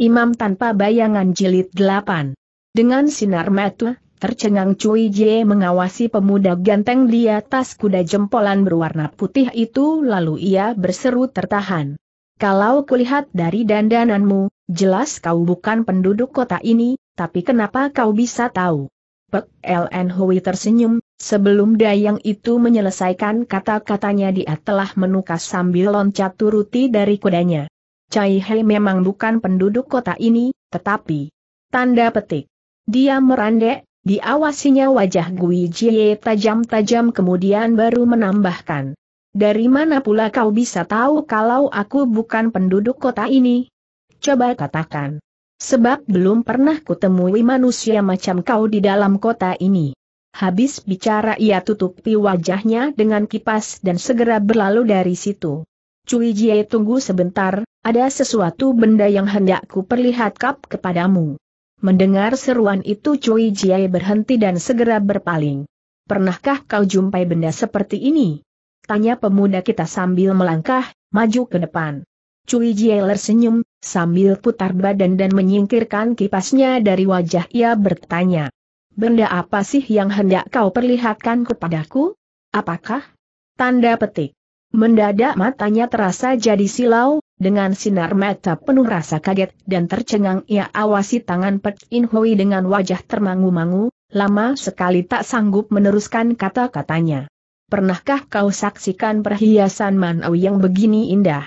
Imam tanpa bayangan jilid 8. Dengan sinar mata, tercengang Cui Jie mengawasi pemuda ganteng di atas kuda jempolan berwarna putih itu lalu ia berseru tertahan. Kalau kulihat dari dandananmu, jelas kau bukan penduduk kota ini, tapi kenapa kau bisa tahu? Pek LN Hui tersenyum, sebelum Dayang itu menyelesaikan kata-katanya dia telah menukas sambil loncat turuti dari kudanya. Cai Hei memang bukan penduduk kota ini, tetapi... Tanda petik. Dia merandek, diawasinya wajah Gui Jie tajam-tajam kemudian baru menambahkan. Dari mana pula kau bisa tahu kalau aku bukan penduduk kota ini? Coba katakan. Sebab belum pernah kutemui manusia macam kau di dalam kota ini. Habis bicara ia tutupi wajahnya dengan kipas dan segera berlalu dari situ. Cui Jie tunggu sebentar, ada sesuatu benda yang hendakku perlihatkan kepadamu. Mendengar seruan itu Cui Jie berhenti dan segera berpaling. Pernahkah kau jumpai benda seperti ini? Tanya pemuda kita sambil melangkah, maju ke depan. Cui Jie tersenyum, sambil putar badan dan menyingkirkan kipasnya dari wajah ia bertanya. Benda apa sih yang hendak kau perlihatkan kepadaku? Apakah? Tanda petik. Mendadak matanya terasa jadi silau, dengan sinar mata penuh rasa kaget dan tercengang ia awasi tangan Pek In Hui dengan wajah termangu-mangu, lama sekali tak sanggup meneruskan kata-katanya. Pernahkah kau saksikan perhiasan Manau yang begini indah?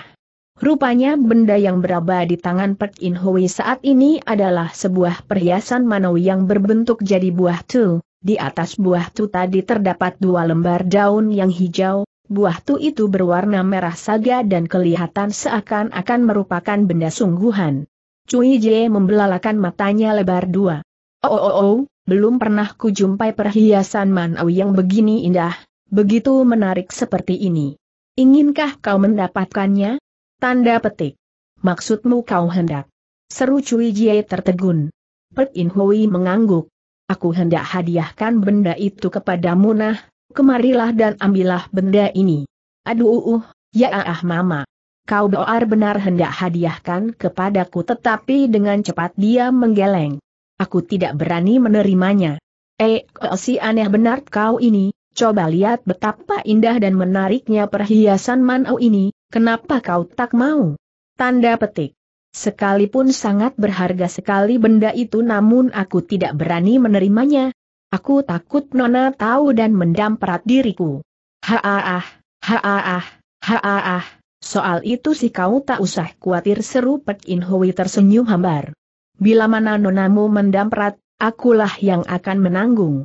Rupanya benda yang berada di tangan Pek In Hui saat ini adalah sebuah perhiasan Manau yang berbentuk jadi buah tu. Di atas buah tu tadi terdapat dua lembar daun yang hijau, Buah tu itu berwarna merah saga dan kelihatan seakan-akan merupakan benda sungguhan. Cui Jie membelalakan matanya lebar dua. Oh, oh, oh, belum pernah kujumpai perhiasan manau yang begini indah, begitu menarik seperti ini. Inginkah kau mendapatkannya? Tanda petik. Maksudmu kau hendak? Seru Cui Jie tertegun. Pek Hui mengangguk. Aku hendak hadiahkan benda itu kepadamu nah, kemarilah dan ambillah benda ini. Aduh, uh, uh, ya ah, ah mama. Kau benar benar hendak hadiahkan kepadaku tetapi dengan cepat dia menggeleng. Aku tidak berani menerimanya. Eh, eh, si aneh benar kau ini, coba lihat betapa indah dan menariknya perhiasan manau ini, kenapa kau tak mau? Tanda petik. Sekalipun sangat berharga sekali benda itu namun aku tidak berani menerimanya, Aku takut Nona tahu dan mendamparat diriku. Haaah, haaah, haaah, soal itu sih kau tak usah khawatir seru Pek In Hui tersenyum hambar. Bila mana nonamu mendamprat, akulah yang akan menanggung.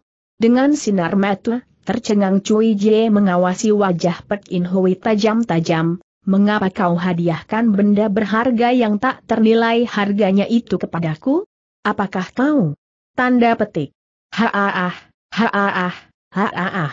Dengan sinar mata, tercengang Cui Jie mengawasi wajah Pek In Hui tajam-tajam, mengapa kau hadiahkan benda berharga yang tak ternilai harganya itu kepadaku? Apakah kau? Tanda petik. Haaah, haaah, haaah.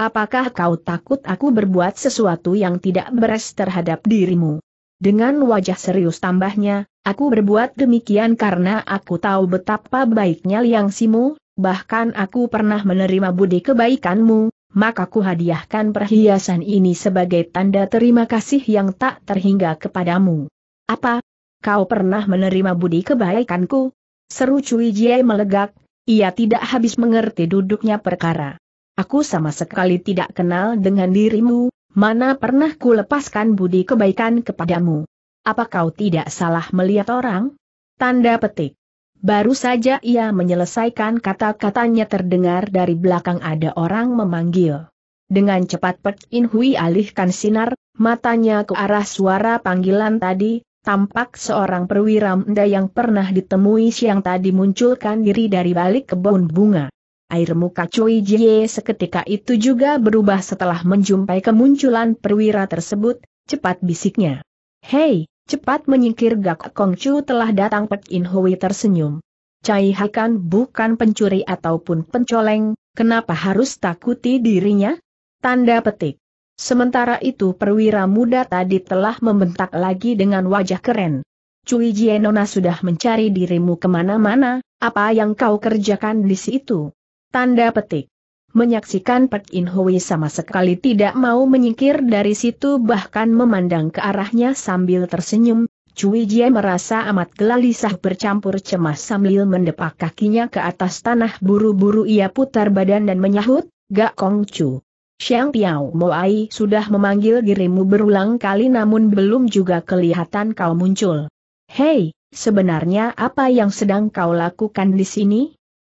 Apakah kau takut aku berbuat sesuatu yang tidak beres terhadap dirimu? Dengan wajah serius tambahnya, aku berbuat demikian karena aku tahu betapa baiknya Liang Simu, bahkan aku pernah menerima budi kebaikanmu, maka ku hadiahkan perhiasan ini sebagai tanda terima kasih yang tak terhingga kepadamu. Apa? Kau pernah menerima budi kebaikanku? Seru Cui Jie melegak, ia tidak habis mengerti duduknya perkara. Aku sama sekali tidak kenal dengan dirimu, mana pernah ku lepaskan budi kebaikan kepadamu. Apa kau tidak salah melihat orang? Tanda petik. Baru saja ia menyelesaikan kata-katanya terdengar dari belakang ada orang memanggil. Dengan cepat Pek In Hui alihkan sinar, matanya ke arah suara panggilan tadi, tampak seorang perwira muda yang pernah ditemui siang tadi munculkan diri dari balik kebun bunga. Air muka Cui Jie seketika itu juga berubah setelah menjumpai kemunculan perwira tersebut, cepat bisiknya. Hei, cepat menyingkir Gak Kong Chu telah datang Pek In Hui tersenyum. Cai Hakan bukan pencuri ataupun pencoleng, kenapa harus takuti dirinya? Tanda petik. Sementara itu perwira muda tadi telah membentak lagi dengan wajah keren. Cui Jienona sudah mencari dirimu kemana-mana, apa yang kau kerjakan di situ? Tanda petik. Menyaksikan Pek In Hui sama sekali tidak mau menyingkir dari situ bahkan memandang ke arahnya sambil tersenyum, Cui Jie merasa amat gelisah bercampur cemas sambil mendepak kakinya ke atas tanah buru-buru ia putar badan dan menyahut, Gak Kong Chu. Xiang Piao Moai sudah memanggil dirimu berulang kali namun belum juga kelihatan kau muncul. Hei, sebenarnya apa yang sedang kau lakukan di sini?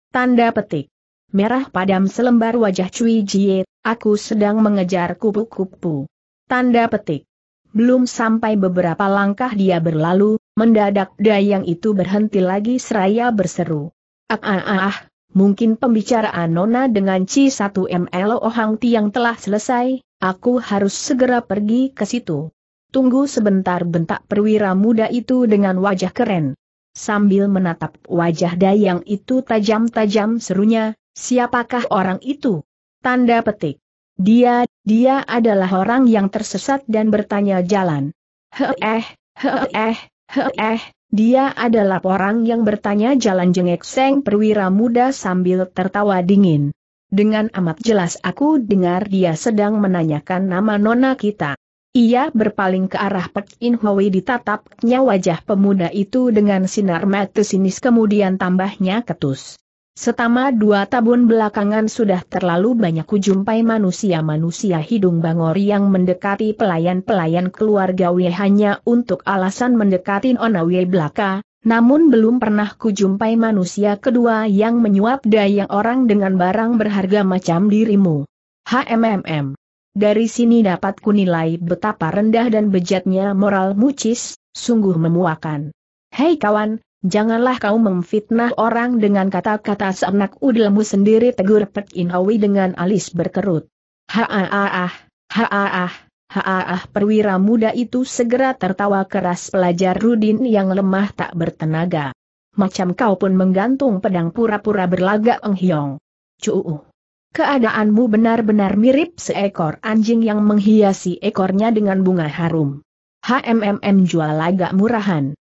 Tanda petik. Merah padam selembar wajah Cui Jie, aku sedang mengejar kupu-kupu. Tanda petik. Belum sampai beberapa langkah dia berlalu, mendadak dayang itu berhenti lagi seraya berseru. Ah ah ah, ah Mungkin pembicaraan Nona dengan Ci 1MLO Ohang Tiang telah selesai, aku harus segera pergi ke situ. Tunggu sebentar bentak perwira muda itu dengan wajah keren. Sambil menatap wajah Dayang itu tajam-tajam serunya, siapakah orang itu? Tanda petik. Dia, dia adalah orang yang tersesat dan bertanya jalan. Heeh, heeh, heeh, dia adalah orang yang bertanya jalan jengek Seng perwira muda sambil tertawa dingin. Dengan amat jelas aku dengar dia sedang menanyakan nama nona kita. Ia berpaling ke arah Pek In Hwi ditatapnya wajah pemuda itu dengan sinar mata sinis kemudian tambahnya ketus. Setama dua tabun belakangan sudah terlalu banyak kujumpai manusia-manusia hidung bangor yang mendekati pelayan-pelayan keluarga Wei hanya untuk alasan mendekati Ona Wei belaka, namun belum pernah kujumpai manusia kedua yang menyuap daya orang dengan barang berharga macam dirimu. HMMM. Dari sini dapat kunilai betapa rendah dan bejatnya moral mucis, sungguh memuakan. Hei kawan, Janganlah kau memfitnah orang dengan kata-kata seenak udelmu sendiri tegur Pek Inhawi dengan alis berkerut. Haaah, haaah, haaah perwira muda itu segera tertawa keras pelajar Rudin yang lemah tak bertenaga. Macam kau pun menggantung pedang pura-pura berlagak enghiong. Cuu. Keadaanmu benar-benar mirip seekor anjing yang menghiasi ekornya dengan bunga harum. HMMM jual lagak murahan.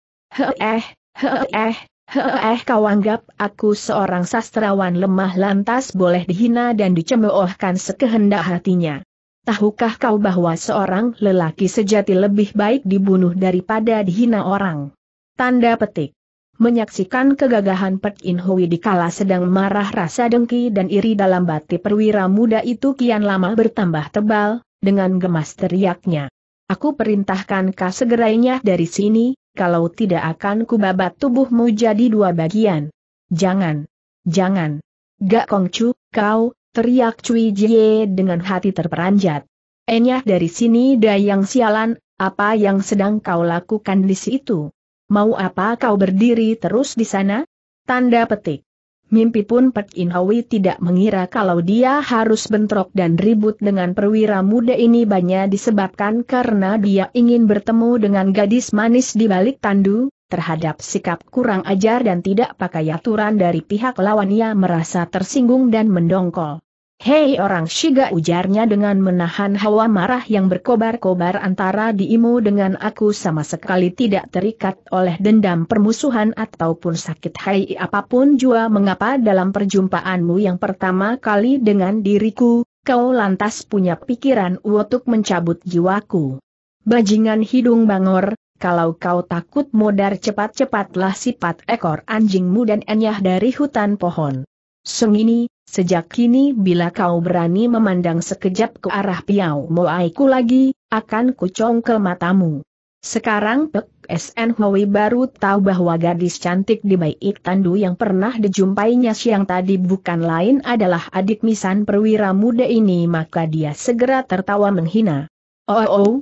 Eh. Heeh, iya. eh, heeh eh, kau anggap aku seorang sastrawan lemah lantas boleh dihina dan dicemoohkan sekehendak hatinya. Tahukah kau bahwa seorang lelaki sejati lebih baik dibunuh daripada dihina orang? Tanda petik. Menyaksikan kegagahan Pek In Hui kala sedang marah rasa dengki dan iri dalam batin perwira muda itu kian lama bertambah tebal, dengan gemas teriaknya. Aku perintahkan kau segerainya dari sini, kalau tidak akan kubabat tubuhmu jadi dua bagian. Jangan. Jangan. Gak Kongcu, kau, teriak Cui Jie dengan hati terperanjat. Enyah dari sini dayang sialan, apa yang sedang kau lakukan di situ? Mau apa kau berdiri terus di sana? Tanda petik. Mimpi pun Pek In tidak mengira kalau dia harus bentrok dan ribut dengan perwira muda ini banyak disebabkan karena dia ingin bertemu dengan gadis manis di balik tandu, terhadap sikap kurang ajar dan tidak pakai aturan dari pihak lawannya merasa tersinggung dan mendongkol. Hei orang Shiga ujarnya dengan menahan hawa marah yang berkobar-kobar antara diimu dengan aku sama sekali tidak terikat oleh dendam permusuhan ataupun sakit hai apapun jua mengapa dalam perjumpaanmu yang pertama kali dengan diriku, kau lantas punya pikiran untuk mencabut jiwaku. Bajingan hidung bangor, kalau kau takut modar cepat-cepatlah sifat ekor anjingmu dan enyah dari hutan pohon. Sengini, Sejak kini bila kau berani memandang sekejap ke arah Piau Moaiku lagi, akan kucong ke matamu. Sekarang Pek SN Hoi baru tahu bahwa gadis cantik di baik Tandu yang pernah dijumpainya siang tadi bukan lain adalah adik misan perwira muda ini maka dia segera tertawa menghina. Oh, oh, oh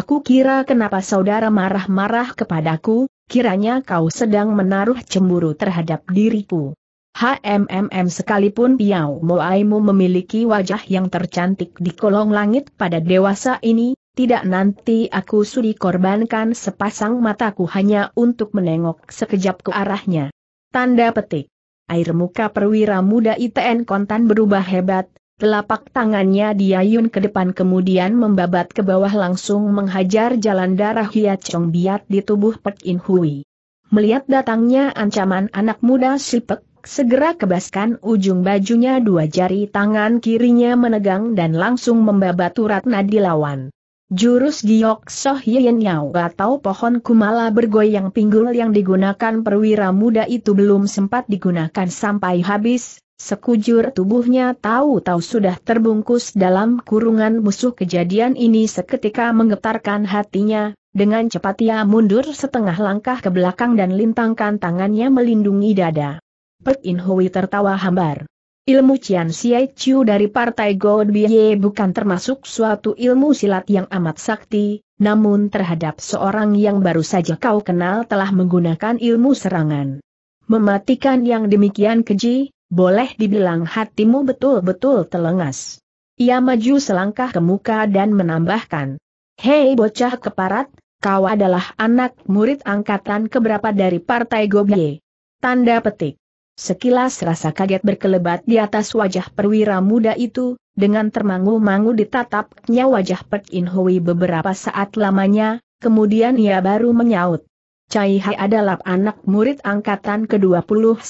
aku kira kenapa saudara marah-marah kepadaku, kiranya kau sedang menaruh cemburu terhadap diriku. HMMM sekalipun Piao Moaimu memiliki wajah yang tercantik di kolong langit pada dewasa ini, tidak nanti aku sudi korbankan sepasang mataku hanya untuk menengok sekejap ke arahnya. Tanda petik. Air muka perwira muda ITN kontan berubah hebat, telapak tangannya diayun ke depan kemudian membabat ke bawah langsung menghajar jalan darah hiat Chong Biat di tubuh Pek In Hui. Melihat datangnya ancaman anak muda sipek segera kebaskan ujung bajunya dua jari tangan kirinya menegang dan langsung membabat urat nadi lawan. Jurus giok soh yen Yau atau pohon kumala bergoyang pinggul yang digunakan perwira muda itu belum sempat digunakan sampai habis, Sekujur tubuhnya tahu-tahu sudah terbungkus dalam kurungan musuh kejadian ini seketika menggetarkan hatinya, dengan cepat ia mundur setengah langkah ke belakang dan lintangkan tangannya melindungi dada. Pek In Hui tertawa hambar. Ilmu Cian Siai Chiu dari Partai Bie bukan termasuk suatu ilmu silat yang amat sakti, namun terhadap seorang yang baru saja kau kenal telah menggunakan ilmu serangan. Mematikan yang demikian keji, boleh dibilang hatimu betul-betul telengas. Ia maju selangkah ke muka dan menambahkan. Hei bocah keparat, kau adalah anak murid angkatan keberapa dari Partai Gobye. Tanda petik. Sekilas rasa kaget berkelebat di atas wajah perwira muda itu, dengan termangu-mangu ditatapnya wajah Pek In Hui beberapa saat lamanya, kemudian ia baru menyaut. Cai Hai adalah anak murid angkatan ke-21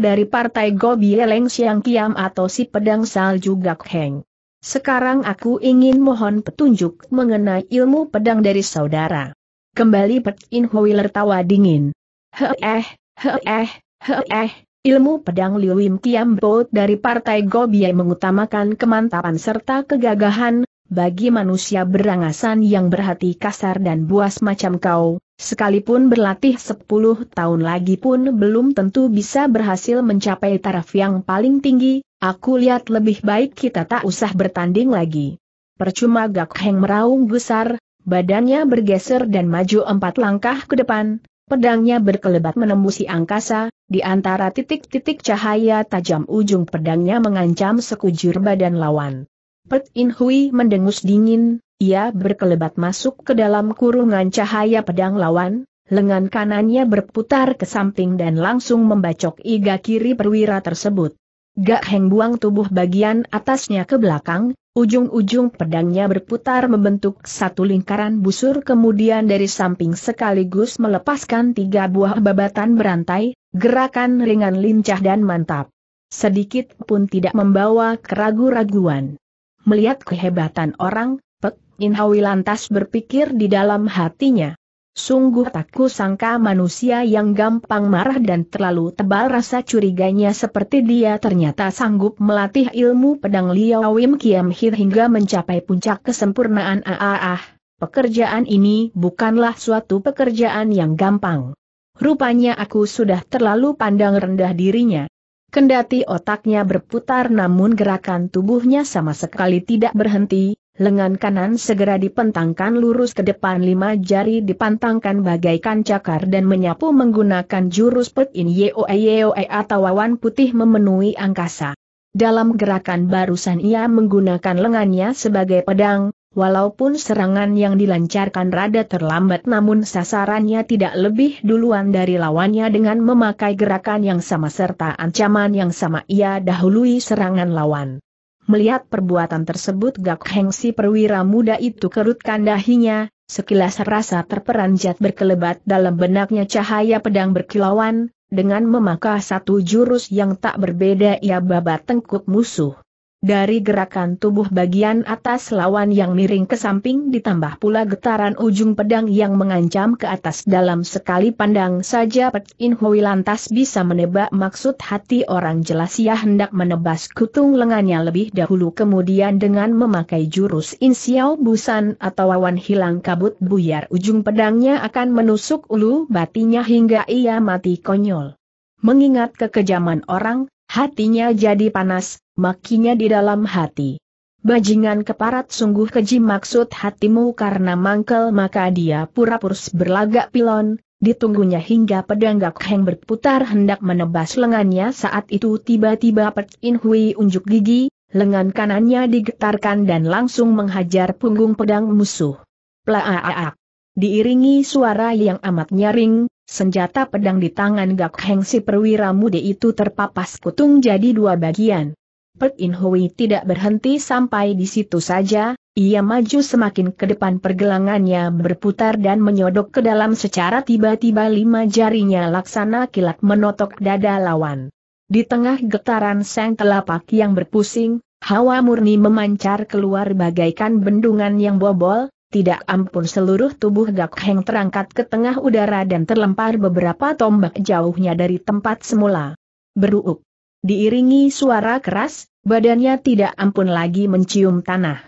dari Partai Gobi Leng Siang Kiam atau si Pedang Salju Gak Heng. Sekarang aku ingin mohon petunjuk mengenai ilmu pedang dari saudara. Kembali Pek In Hui tertawa dingin. Heh, heh, heh, eh. Ilmu pedang Liu Wim Kiam Bo dari Partai Gobiai mengutamakan kemantapan serta kegagahan, bagi manusia berangasan yang berhati kasar dan buas macam kau, sekalipun berlatih 10 tahun lagi pun belum tentu bisa berhasil mencapai taraf yang paling tinggi, aku lihat lebih baik kita tak usah bertanding lagi. Percuma Gak Heng meraung besar. badannya bergeser dan maju empat langkah ke depan, Pedangnya berkelebat menembusi angkasa, di antara titik-titik cahaya tajam ujung pedangnya mengancam sekujur badan lawan. Pet In Hui mendengus dingin, ia berkelebat masuk ke dalam kurungan cahaya pedang lawan, lengan kanannya berputar ke samping dan langsung membacok iga kiri perwira tersebut. Gak Heng buang tubuh bagian atasnya ke belakang, ujung-ujung pedangnya berputar membentuk satu lingkaran busur kemudian dari samping sekaligus melepaskan tiga buah babatan berantai, gerakan ringan lincah dan mantap. Sedikit pun tidak membawa keragu-raguan. Melihat kehebatan orang, Pek Inhawi lantas berpikir di dalam hatinya. Sungguh tak sangka manusia yang gampang marah dan terlalu tebal rasa curiganya seperti dia ternyata sanggup melatih ilmu pedang Liao Wim Kiam Hir hingga mencapai puncak kesempurnaan ah. Pekerjaan ini bukanlah suatu pekerjaan yang gampang. Rupanya aku sudah terlalu pandang rendah dirinya. Kendati otaknya berputar namun gerakan tubuhnya sama sekali tidak berhenti, lengan kanan segera dipentangkan lurus ke depan lima jari dipantangkan bagaikan cakar dan menyapu menggunakan jurus pet in yeoe yeoe atau awan putih memenuhi angkasa. Dalam gerakan barusan ia menggunakan lengannya sebagai pedang, walaupun serangan yang dilancarkan rada terlambat namun sasarannya tidak lebih duluan dari lawannya dengan memakai gerakan yang sama serta ancaman yang sama ia dahului serangan lawan. Melihat perbuatan tersebut Gak Heng si perwira muda itu kerutkan dahinya, sekilas rasa terperanjat berkelebat dalam benaknya cahaya pedang berkilauan, dengan memakai satu jurus yang tak berbeda ia babat tengkuk musuh. Dari gerakan tubuh bagian atas lawan yang miring ke samping ditambah pula getaran ujung pedang yang mengancam ke atas dalam sekali pandang saja Pek In Hui lantas bisa menebak maksud hati orang jelas ia hendak menebas kutung lengannya lebih dahulu kemudian dengan memakai jurus In Xiao Busan atau awan hilang kabut buyar ujung pedangnya akan menusuk ulu batinya hingga ia mati konyol. Mengingat kekejaman orang, hatinya jadi panas, makinya di dalam hati. Bajingan keparat sungguh keji maksud hatimu karena mangkel maka dia pura pura berlagak pilon, ditunggunya hingga pedang heng berputar hendak menebas lengannya saat itu tiba-tiba Pet In Hui unjuk gigi, lengan kanannya digetarkan dan langsung menghajar punggung pedang musuh. Plaaak! Diiringi suara yang amat nyaring, senjata pedang di tangan gak heng si perwira muda itu terpapas kutung jadi dua bagian. Pek In Hui tidak berhenti sampai di situ saja, ia maju semakin ke depan pergelangannya berputar dan menyodok ke dalam secara tiba-tiba lima jarinya laksana kilat menotok dada lawan. Di tengah getaran sang telapak yang berpusing, hawa murni memancar keluar bagaikan bendungan yang bobol, tidak ampun seluruh tubuh Gak Heng terangkat ke tengah udara dan terlempar beberapa tombak jauhnya dari tempat semula. Beruuk. Diiringi suara keras, badannya tidak ampun lagi mencium tanah.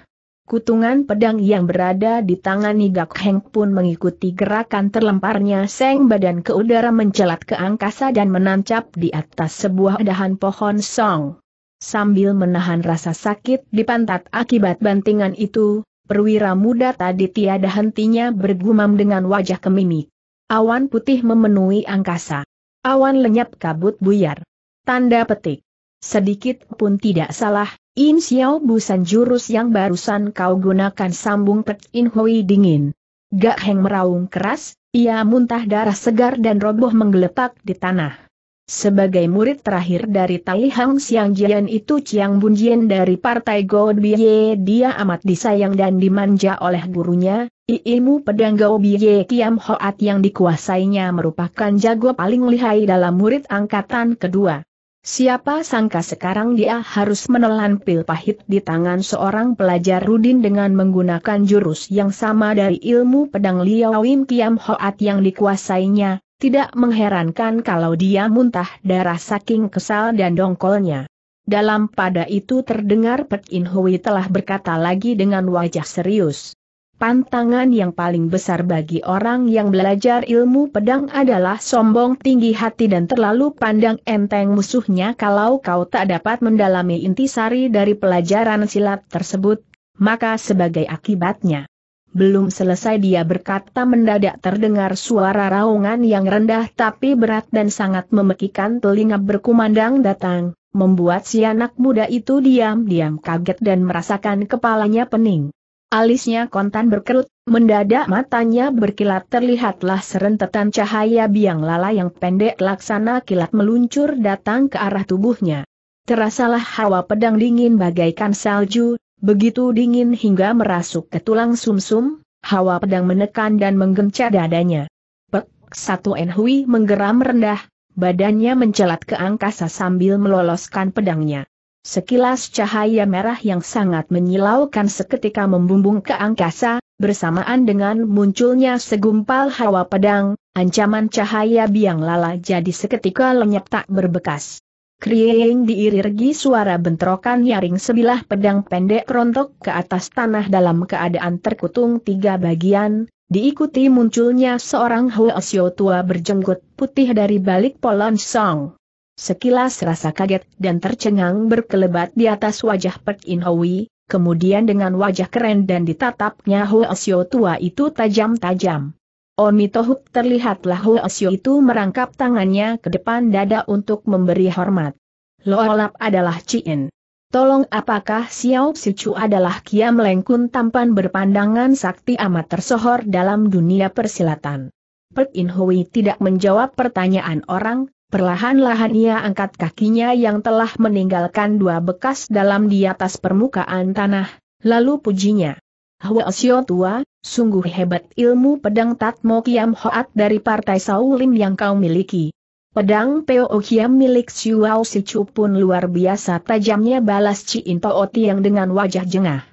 Kutungan pedang yang berada di tangan Nigak Heng pun mengikuti gerakan terlemparnya seng badan ke udara mencelat ke angkasa dan menancap di atas sebuah dahan pohon song. Sambil menahan rasa sakit di pantat akibat bantingan itu, perwira muda tadi tiada hentinya bergumam dengan wajah kemimik. Awan putih memenuhi angkasa. Awan lenyap kabut buyar. Tanda petik. Sedikit pun tidak salah, In Xiao Busan jurus yang barusan kau gunakan sambung Pet In Hui dingin. Gak Heng meraung keras, ia muntah darah segar dan roboh menggelepak di tanah. Sebagai murid terakhir dari Tai Hang Xiang Jian itu Chiang Bunjian dari Partai Go Biye dia amat disayang dan dimanja oleh gurunya, ilmu pedang Go Biye Kiam Hoat yang dikuasainya merupakan jago paling lihai dalam murid angkatan kedua. Siapa sangka sekarang dia harus menelan pil pahit di tangan seorang pelajar Rudin dengan menggunakan jurus yang sama dari ilmu pedang Liao Kiam Hoat yang dikuasainya, tidak mengherankan kalau dia muntah darah saking kesal dan dongkolnya. Dalam pada itu terdengar Pek In Hui telah berkata lagi dengan wajah serius. Pantangan yang paling besar bagi orang yang belajar ilmu pedang adalah sombong tinggi hati dan terlalu pandang enteng musuhnya kalau kau tak dapat mendalami intisari dari pelajaran silat tersebut, maka sebagai akibatnya. Belum selesai dia berkata mendadak terdengar suara raungan yang rendah tapi berat dan sangat memekikan telinga berkumandang datang, membuat si anak muda itu diam-diam kaget dan merasakan kepalanya pening. Alisnya kontan berkerut, mendadak matanya berkilat terlihatlah serentetan cahaya biang lala yang pendek laksana kilat meluncur datang ke arah tubuhnya. Terasalah hawa pedang dingin bagaikan salju, begitu dingin hingga merasuk ke tulang sumsum, -sum, hawa pedang menekan dan menggencah dadanya. Pek, satu Enhui menggeram rendah, badannya mencelat ke angkasa sambil meloloskan pedangnya. Sekilas cahaya merah yang sangat menyilaukan seketika membumbung ke angkasa, bersamaan dengan munculnya segumpal hawa pedang, ancaman cahaya biang lala jadi seketika lenyap tak berbekas. Krieng diiringi suara bentrokan nyaring sebilah pedang pendek rontok ke atas tanah dalam keadaan terkutung tiga bagian, diikuti munculnya seorang huo tua berjenggot putih dari balik polon song. Sekilas rasa kaget dan tercengang berkelebat di atas wajah Pek In Hui, kemudian dengan wajah keren dan ditatapnya Hu Asio tua itu tajam-tajam. Oni Tohuk terlihatlah Hu Asio itu merangkap tangannya ke depan dada untuk memberi hormat. Loolap adalah Cien. Tolong apakah Xiao Sichu adalah Kia melengkun tampan berpandangan sakti amat tersohor dalam dunia persilatan. Pek In Hui tidak menjawab pertanyaan orang, Perlahan-lahan ia angkat kakinya yang telah meninggalkan dua bekas dalam di atas permukaan tanah, lalu pujinya. Hwasyo tua, sungguh hebat ilmu pedang Tatmo Kiam Hoat dari Partai Saulim yang kau miliki. Pedang Peo Kiam milik Siuau Sicu pun luar biasa tajamnya balas Ciin Oti yang dengan wajah jengah.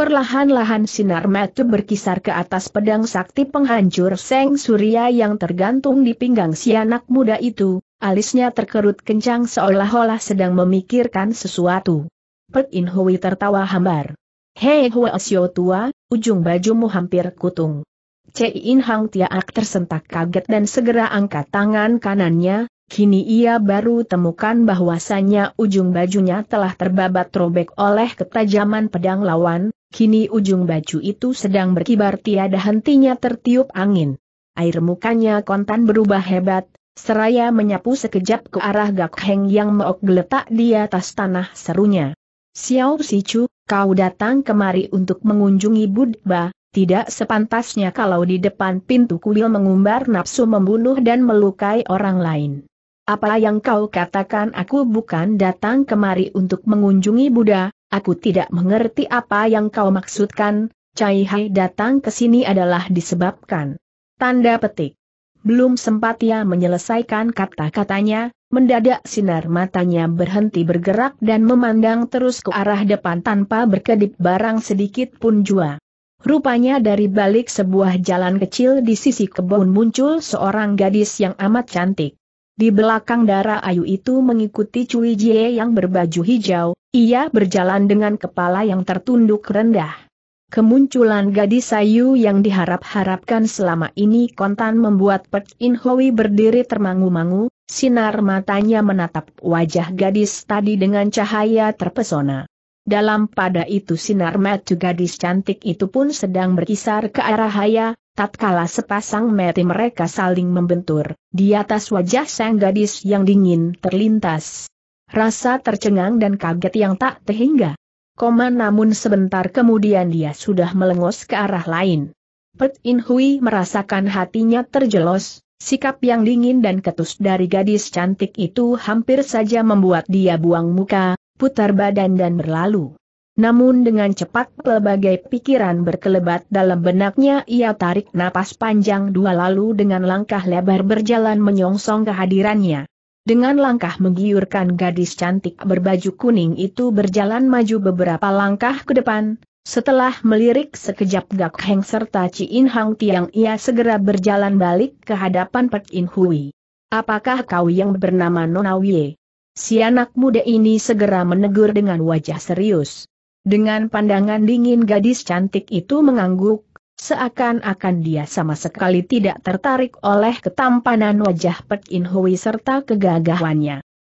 Perlahan-lahan sinar mata berkisar ke atas pedang sakti penghancur Seng Surya yang tergantung di pinggang si anak muda itu, Alisnya terkerut kencang seolah-olah sedang memikirkan sesuatu. Pek In Hui tertawa hambar. Hei Hua Sio tua, ujung bajumu hampir kutung. Cai In Hang Tiaak tersentak kaget dan segera angkat tangan kanannya, Kini ia baru temukan bahwasannya ujung bajunya telah terbabat robek oleh ketajaman pedang lawan, kini ujung baju itu sedang berkibar tiada hentinya tertiup angin. Air mukanya kontan berubah hebat, Seraya menyapu sekejap ke arah Gak Heng yang meok geletak di atas tanah serunya. Xiao Sichu, kau datang kemari untuk mengunjungi Buddha, tidak sepantasnya kalau di depan pintu kuil mengumbar nafsu membunuh dan melukai orang lain. Apa yang kau katakan aku bukan datang kemari untuk mengunjungi Buddha, aku tidak mengerti apa yang kau maksudkan, Cai Hai datang ke sini adalah disebabkan. Tanda petik. Belum sempat ia menyelesaikan kata-katanya, mendadak sinar matanya berhenti bergerak dan memandang terus ke arah depan tanpa berkedip barang sedikit pun jua. Rupanya dari balik sebuah jalan kecil di sisi kebun muncul seorang gadis yang amat cantik. Di belakang darah ayu itu mengikuti Cui Jie yang berbaju hijau, ia berjalan dengan kepala yang tertunduk rendah. Kemunculan gadis sayu yang diharap-harapkan selama ini kontan membuat Pek In Hoi berdiri termangu-mangu, sinar matanya menatap wajah gadis tadi dengan cahaya terpesona. Dalam pada itu sinar mata gadis cantik itu pun sedang berkisar ke arah Haya, tatkala sepasang mata mereka saling membentur, di atas wajah sang gadis yang dingin terlintas. Rasa tercengang dan kaget yang tak terhingga koma namun sebentar kemudian dia sudah melengos ke arah lain. Pet In Hui merasakan hatinya terjelos, sikap yang dingin dan ketus dari gadis cantik itu hampir saja membuat dia buang muka, putar badan dan berlalu. Namun dengan cepat pelbagai pikiran berkelebat dalam benaknya ia tarik napas panjang dua lalu dengan langkah lebar berjalan menyongsong kehadirannya. Dengan langkah menggiurkan gadis cantik berbaju kuning itu berjalan maju beberapa langkah ke depan, setelah melirik sekejap Gak Heng serta Chi In Hang Tiang ia segera berjalan balik ke hadapan Pek In Hui. Apakah kau yang bernama Nona Wye? Si anak muda ini segera menegur dengan wajah serius. Dengan pandangan dingin gadis cantik itu mengangguk, Seakan-akan dia sama sekali tidak tertarik oleh ketampanan wajah Pek In Hui serta kegagahannya.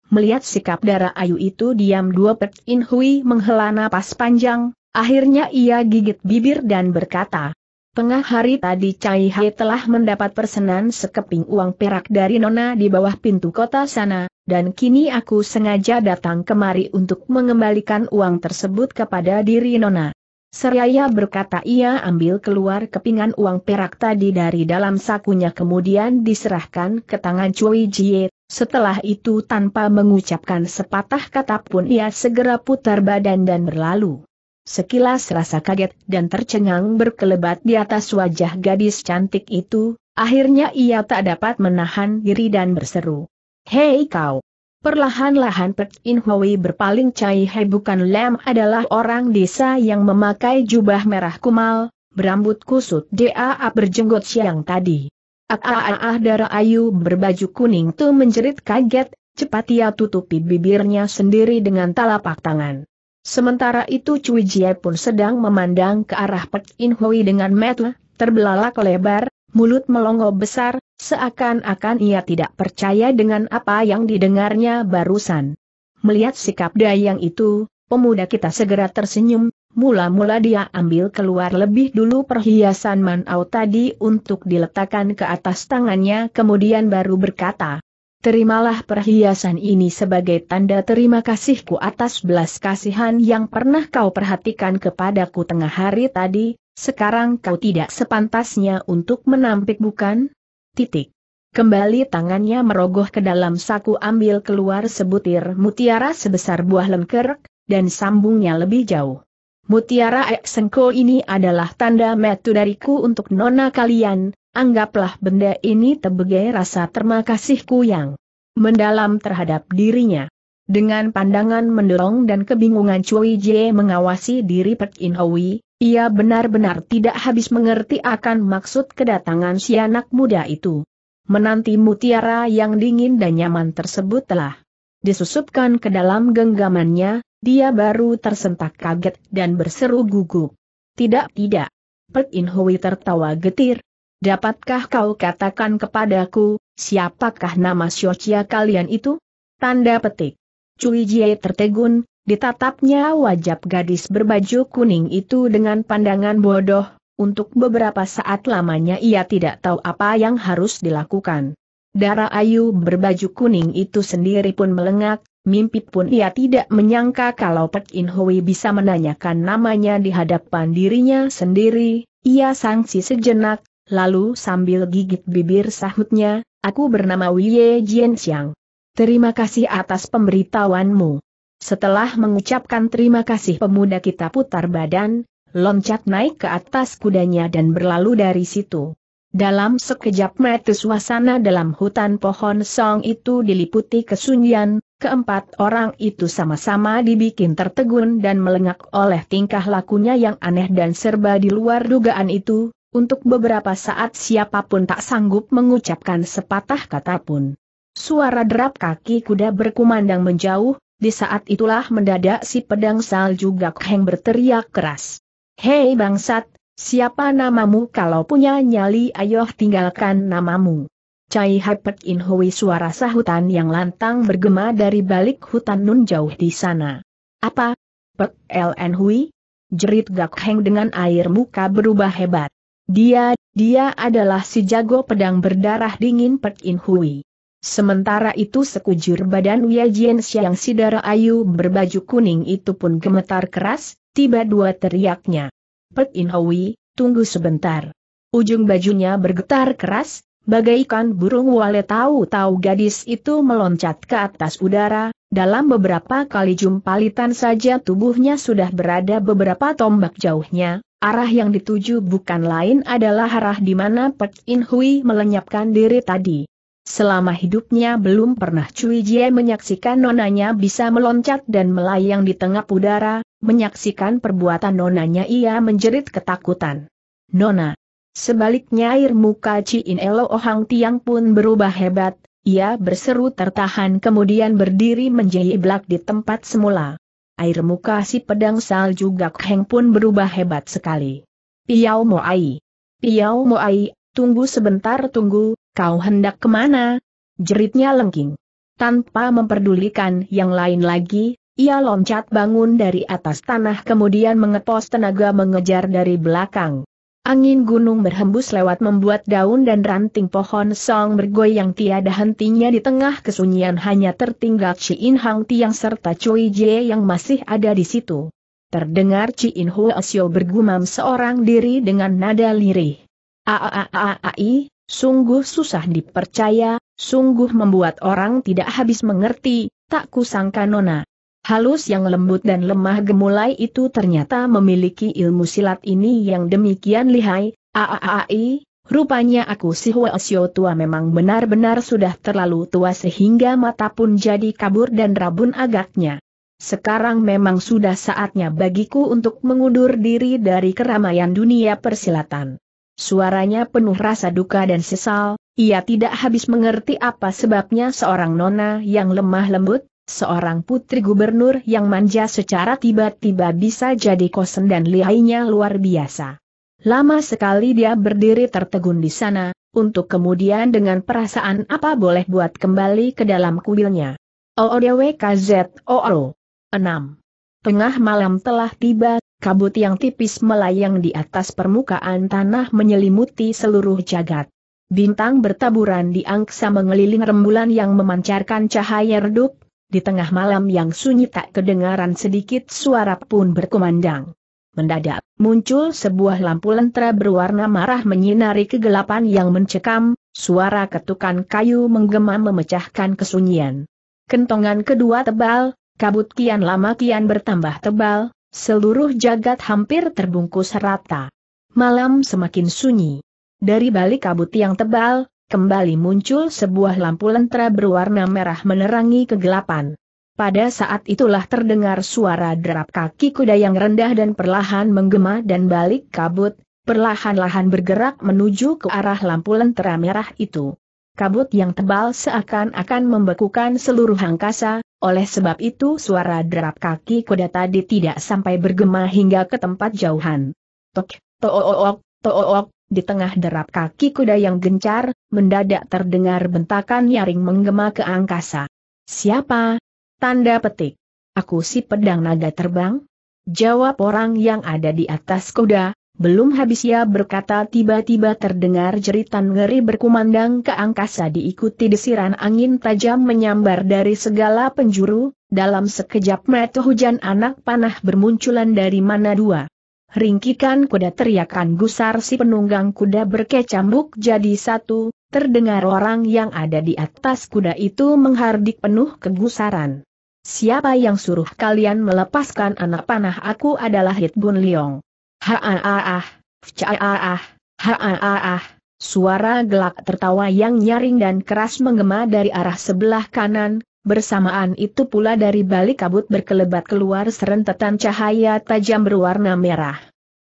Melihat sikap darah ayu itu diam dua Pek In Hui menghela napas panjang, akhirnya ia gigit bibir dan berkata, Tengah hari tadi Cai Hai telah mendapat persenan sekeping uang perak dari Nona di bawah pintu kota sana, dan kini aku sengaja datang kemari untuk mengembalikan uang tersebut kepada diri Nona. Seraya berkata ia ambil keluar kepingan uang perak tadi dari dalam sakunya kemudian diserahkan ke tangan Cui Jie, setelah itu tanpa mengucapkan sepatah kata pun ia segera putar badan dan berlalu. Sekilas rasa kaget dan tercengang berkelebat di atas wajah gadis cantik itu, akhirnya ia tak dapat menahan diri dan berseru. Hei kau! Perlahan-lahan Pek In Hui berpaling Cai Hai bukan Lem adalah orang desa yang memakai jubah merah kumal, berambut kusut dia berjenggot siang tadi. Aaah, darah ayu berbaju kuning tu menjerit kaget, cepat ia tutupi bibirnya sendiri dengan telapak tangan. Sementara itu Cui Jie pun sedang memandang ke arah Pek In Hui dengan mata terbelalak lebar, mulut melongo besar, Seakan-akan ia tidak percaya dengan apa yang didengarnya barusan. Melihat sikap Dayang itu, pemuda kita segera tersenyum, mula-mula dia ambil keluar lebih dulu perhiasan manau tadi untuk diletakkan ke atas tangannya kemudian baru berkata, Terimalah perhiasan ini sebagai tanda terima kasihku atas belas kasihan yang pernah kau perhatikan kepadaku tengah hari tadi, sekarang kau tidak sepantasnya untuk menampik bukan? Titik. Kembali tangannya merogoh ke dalam saku ambil keluar sebutir mutiara sebesar buah lengker, dan sambungnya lebih jauh. Mutiara Eksengko ini adalah tanda metu dariku untuk nona kalian, anggaplah benda ini sebagai rasa terima kasihku yang mendalam terhadap dirinya. Dengan pandangan mendorong dan kebingungan Cui Jie mengawasi diri Pek In Hui, ia benar-benar tidak habis mengerti akan maksud kedatangan si anak muda itu. Menanti mutiara yang dingin dan nyaman tersebut telah disusupkan ke dalam genggamannya, dia baru tersentak kaget dan berseru gugup. Tidak, tidak. Pek In Hui tertawa getir. Dapatkah kau katakan kepadaku, siapakah nama Siocia kalian itu? Tanda petik. Cui Jie tertegun, Ditatapnya wajah gadis berbaju kuning itu dengan pandangan bodoh, untuk beberapa saat lamanya ia tidak tahu apa yang harus dilakukan. Dara Ayu berbaju kuning itu sendiri pun melengak, mimpi pun ia tidak menyangka kalau Pek In Hui bisa menanyakan namanya di hadapan dirinya sendiri, ia sangsi sejenak, lalu sambil gigit bibir sahutnya, aku bernama Wei Jian Xiang. Terima kasih atas pemberitahuanmu. Setelah mengucapkan terima kasih pemuda kita putar badan, loncat naik ke atas kudanya dan berlalu dari situ. Dalam sekejap mata suasana dalam hutan pohon song itu diliputi kesunyian, keempat orang itu sama-sama dibikin tertegun dan melengak oleh tingkah lakunya yang aneh dan serba di luar dugaan itu, untuk beberapa saat siapapun tak sanggup mengucapkan sepatah kata pun. Suara derap kaki kuda berkumandang menjauh, di saat itulah mendadak si pedang salju Gakheng berteriak keras. Hei bangsat, siapa namamu kalau punya nyali ayoh tinggalkan namamu. Cai Hapet In Hui suara sahutan yang lantang bergema dari balik hutan nun jauh di sana. Apa? Pek LN Hui? Jerit Gakheng dengan air muka berubah hebat. Dia, dia adalah si jago pedang berdarah dingin Pek In Hui. Sementara itu sekujur badan Wia Jian Siang Sidara Ayu berbaju kuning itu pun gemetar keras, tiba dua teriaknya. Pek In Hui, tunggu sebentar. Ujung bajunya bergetar keras, bagaikan burung wale tahu-tahu gadis itu meloncat ke atas udara, dalam beberapa kali jumpalitan saja tubuhnya sudah berada beberapa tombak jauhnya, arah yang dituju bukan lain adalah arah di mana Pek In Hui melenyapkan diri tadi. Selama hidupnya belum pernah Cui Jie menyaksikan nonanya bisa meloncat dan melayang di tengah udara, menyaksikan perbuatan nonanya ia menjerit ketakutan. Nona. Sebaliknya air muka In Elo Ohang Tiang pun berubah hebat, ia berseru tertahan kemudian berdiri belak di tempat semula. Air muka si pedang salju Gak Heng pun berubah hebat sekali. Piau Moai. Piau ai, tunggu sebentar tunggu, Kau hendak kemana? Jeritnya lengking. Tanpa memperdulikan yang lain lagi, ia loncat bangun dari atas tanah kemudian mengepos tenaga mengejar dari belakang. Angin gunung berhembus lewat membuat daun dan ranting pohon song bergoyang tiada hentinya di tengah kesunyian hanya tertinggal Chi In Hang Tiang serta Cui Jie yang masih ada di situ. Terdengar Chi In Huo Asio bergumam seorang diri dengan nada lirih. Aaaaai, sungguh susah dipercaya, sungguh membuat orang tidak habis mengerti, tak kusangka Nona. Halus yang lembut dan lemah gemulai itu ternyata memiliki ilmu silat ini yang demikian lihai, aaai, rupanya aku si Huasio tua memang benar-benar sudah terlalu tua sehingga mata pun jadi kabur dan rabun agaknya. Sekarang memang sudah saatnya bagiku untuk mengundur diri dari keramaian dunia persilatan. Suaranya penuh rasa duka dan sesal, ia tidak habis mengerti apa sebabnya seorang nona yang lemah lembut, seorang putri gubernur yang manja secara tiba-tiba bisa jadi kosen dan lihainya luar biasa. Lama sekali dia berdiri tertegun di sana, untuk kemudian dengan perasaan apa boleh buat kembali ke dalam kuilnya. OODWKZOO 6. Tengah malam telah tiba kabut yang tipis melayang di atas permukaan tanah menyelimuti seluruh jagat. Bintang bertaburan di angsa mengeliling rembulan yang memancarkan cahaya redup, di tengah malam yang sunyi tak kedengaran sedikit suara pun berkumandang. Mendadak, muncul sebuah lampu lentera berwarna marah menyinari kegelapan yang mencekam, suara ketukan kayu menggema memecahkan kesunyian. Kentongan kedua tebal, kabut kian lama kian bertambah tebal, Seluruh jagat hampir terbungkus rata. Malam semakin sunyi. Dari balik kabut yang tebal, kembali muncul sebuah lampu lentera berwarna merah menerangi kegelapan. Pada saat itulah terdengar suara derap kaki kuda yang rendah dan perlahan menggema dan balik kabut, perlahan-lahan bergerak menuju ke arah lampu lentera merah itu. Kabut yang tebal seakan-akan membekukan seluruh angkasa, oleh sebab itu suara derap kaki kuda tadi tidak sampai bergema hingga ke tempat jauhan. Tok, took, took, di tengah derap kaki kuda yang gencar, mendadak terdengar bentakan nyaring menggema ke angkasa. Siapa? Tanda petik. Aku si pedang naga terbang? Jawab orang yang ada di atas kuda, belum habis ia berkata tiba-tiba terdengar jeritan ngeri berkumandang ke angkasa diikuti desiran angin tajam menyambar dari segala penjuru, dalam sekejap mata hujan anak panah bermunculan dari mana dua. Ringkikan kuda teriakan gusar si penunggang kuda berkecambuk jadi satu, terdengar orang yang ada di atas kuda itu menghardik penuh kegusaran. Siapa yang suruh kalian melepaskan anak panah aku adalah Hit Bun Liong ha-ah-ah-ah. Suara gelak tertawa yang nyaring dan keras menggema dari arah sebelah kanan, bersamaan itu pula dari balik kabut berkelebat keluar serentetan cahaya tajam berwarna merah.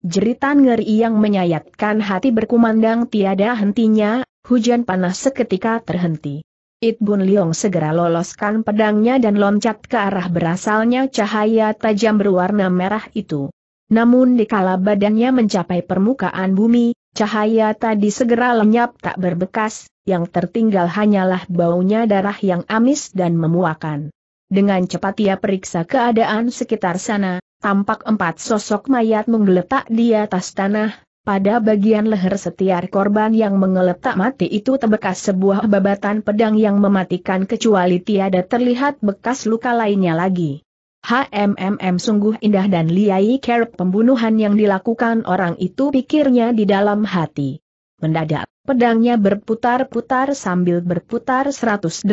Jeritan ngeri yang menyayatkan hati berkumandang tiada hentinya, hujan panas seketika terhenti. It Bun Leong segera loloskan pedangnya dan loncat ke arah berasalnya cahaya tajam berwarna merah itu. Namun dikala badannya mencapai permukaan bumi, cahaya tadi segera lenyap tak berbekas, yang tertinggal hanyalah baunya darah yang amis dan memuakan. Dengan cepat ia periksa keadaan sekitar sana, tampak empat sosok mayat menggeletak di atas tanah, pada bagian leher setiar korban yang mengeletak mati itu terbekas sebuah babatan pedang yang mematikan kecuali tiada terlihat bekas luka lainnya lagi. HMMM sungguh indah dan liai Kerap pembunuhan yang dilakukan orang itu pikirnya di dalam hati. Mendadak, pedangnya berputar-putar sambil berputar 180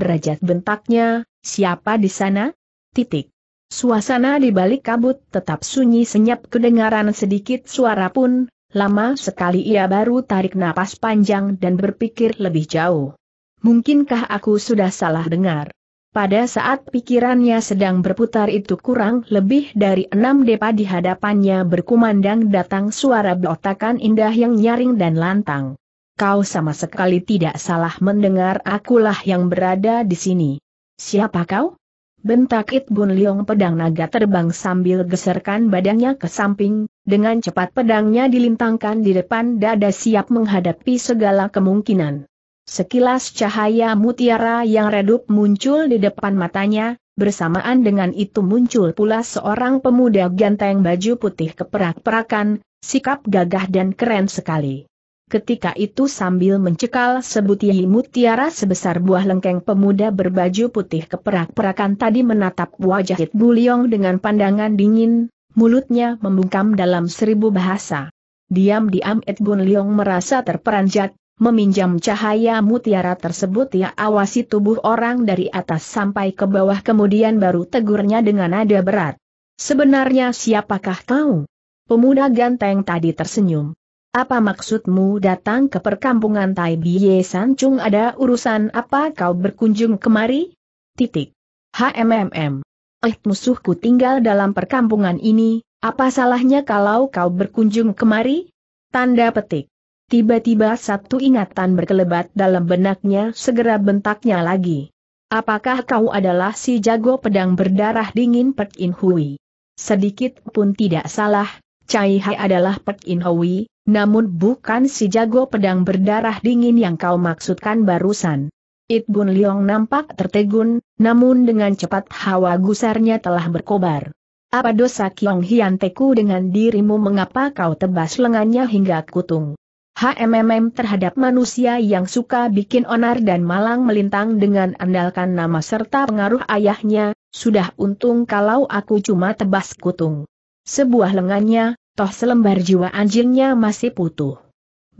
derajat bentaknya, siapa di sana? Titik. Suasana di balik kabut tetap sunyi senyap kedengaran sedikit suara pun, lama sekali ia baru tarik napas panjang dan berpikir lebih jauh. Mungkinkah aku sudah salah dengar? Pada saat pikirannya sedang berputar itu kurang lebih dari enam depa di hadapannya berkumandang datang suara belotakan indah yang nyaring dan lantang. Kau sama sekali tidak salah mendengar akulah yang berada di sini. Siapa kau? Bentak It Bun Leong pedang naga terbang sambil geserkan badannya ke samping, dengan cepat pedangnya dilintangkan di depan dada siap menghadapi segala kemungkinan. Sekilas cahaya mutiara yang redup muncul di depan matanya, bersamaan dengan itu muncul pula seorang pemuda ganteng baju putih keperak-perakan, sikap gagah dan keren sekali. Ketika itu sambil mencekal sebutihi mutiara sebesar buah lengkeng pemuda berbaju putih keperak-perakan tadi menatap wajah Hit Buliong dengan pandangan dingin, mulutnya membungkam dalam seribu bahasa. Diam-diam Ed Bun Leong merasa terperanjat, Meminjam cahaya mutiara tersebut ia ya, awasi tubuh orang dari atas sampai ke bawah kemudian baru tegurnya dengan nada berat. Sebenarnya siapakah kau? Pemuda ganteng tadi tersenyum. Apa maksudmu datang ke perkampungan Tai Biye Sancung ada urusan apa kau berkunjung kemari? Titik. HMMM. Eh musuhku tinggal dalam perkampungan ini, apa salahnya kalau kau berkunjung kemari? Tanda petik. Tiba-tiba satu ingatan berkelebat dalam benaknya segera bentaknya lagi. Apakah kau adalah si jago pedang berdarah dingin Pek In Hui? Sedikit pun tidak salah, Cai Hai adalah Pek In Hui, namun bukan si jago pedang berdarah dingin yang kau maksudkan barusan. It Bun Leong nampak tertegun, namun dengan cepat hawa gusarnya telah berkobar. Apa dosa Kiong Hian Teku dengan dirimu mengapa kau tebas lengannya hingga kutung? HMMM terhadap manusia yang suka bikin onar dan malang melintang dengan andalkan nama serta pengaruh ayahnya, sudah untung kalau aku cuma tebas kutung. Sebuah lengannya, toh selembar jiwa anjingnya masih putuh.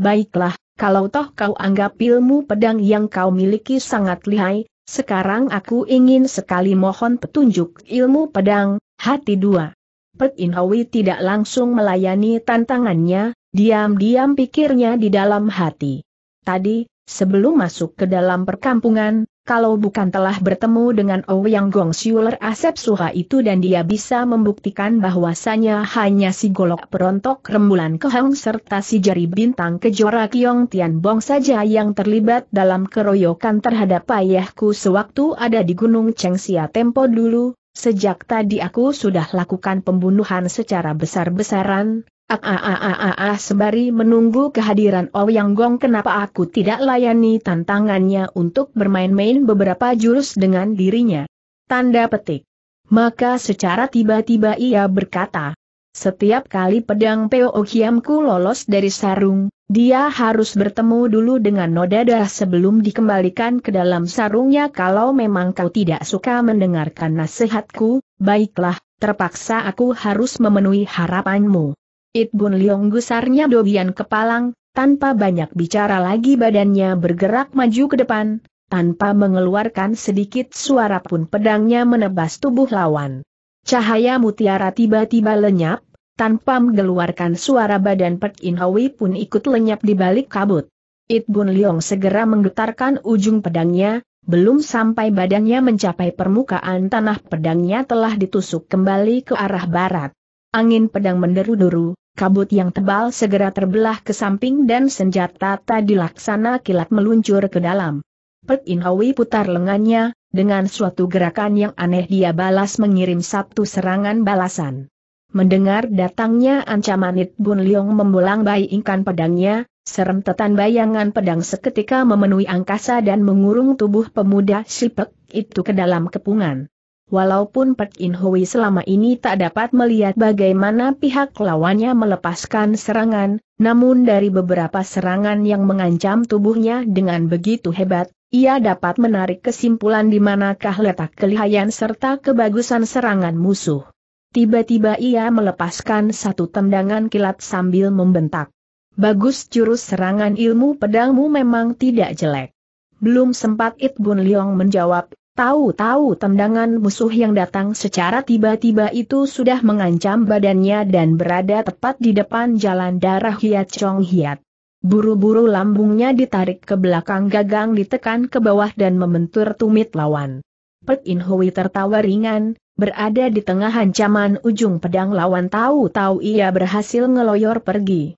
Baiklah, kalau toh kau anggap ilmu pedang yang kau miliki sangat lihai, sekarang aku ingin sekali mohon petunjuk ilmu pedang, hati dua. Pek Inhowi tidak langsung melayani tantangannya, Diam-diam pikirnya di dalam hati. Tadi, sebelum masuk ke dalam perkampungan, kalau bukan telah bertemu dengan Ouyang oh Gong Siuler Asep Suha itu dan dia bisa membuktikan bahwasanya hanya si golok perontok rembulan kehang serta si jari bintang kejora Kiong Tian Bong saja yang terlibat dalam keroyokan terhadap ayahku sewaktu ada di Gunung Chengxia Tempo dulu, sejak tadi aku sudah lakukan pembunuhan secara besar-besaran, Ah, ah, ah, ah, ah, sembari menunggu kehadiran Ouyang Gong kenapa aku tidak layani tantangannya untuk bermain-main beberapa jurus dengan dirinya. Tanda petik. Maka secara tiba-tiba ia berkata, setiap kali pedang Peo Hiamku lolos dari sarung, dia harus bertemu dulu dengan noda darah sebelum dikembalikan ke dalam sarungnya kalau memang kau tidak suka mendengarkan nasihatku, baiklah, terpaksa aku harus memenuhi harapanmu. It Bun Leong gusarnya Dobian Kepalang, tanpa banyak bicara lagi badannya bergerak maju ke depan, tanpa mengeluarkan sedikit suara pun pedangnya menebas tubuh lawan. Cahaya mutiara tiba-tiba lenyap, tanpa mengeluarkan suara badan Pek In pun ikut lenyap di balik kabut. It Bun Leong segera menggetarkan ujung pedangnya, belum sampai badannya mencapai permukaan tanah pedangnya telah ditusuk kembali ke arah barat. Angin pedang menderu-deru, kabut yang tebal segera terbelah ke samping dan senjata tadi laksana kilat meluncur ke dalam. Pek Inhawi putar lengannya, dengan suatu gerakan yang aneh dia balas mengirim satu serangan balasan. Mendengar datangnya ancaman It Bun Leong membulang ingkan pedangnya, serem tetan bayangan pedang seketika memenuhi angkasa dan mengurung tubuh pemuda Sipek itu ke dalam kepungan. Walaupun Pek In Hui selama ini tak dapat melihat bagaimana pihak lawannya melepaskan serangan, namun dari beberapa serangan yang mengancam tubuhnya dengan begitu hebat, ia dapat menarik kesimpulan di manakah letak kelihayan serta kebagusan serangan musuh. Tiba-tiba ia melepaskan satu tendangan kilat sambil membentak. Bagus jurus serangan ilmu pedangmu memang tidak jelek. Belum sempat It Bun Leong menjawab, Tahu-tahu tendangan musuh yang datang secara tiba-tiba itu sudah mengancam badannya dan berada tepat di depan jalan darah Hiat Chong Hiat. Buru-buru lambungnya ditarik ke belakang gagang ditekan ke bawah dan membentur tumit lawan. Pek In Hui tertawa ringan, berada di tengah ancaman ujung pedang lawan tahu-tahu ia berhasil ngeloyor pergi.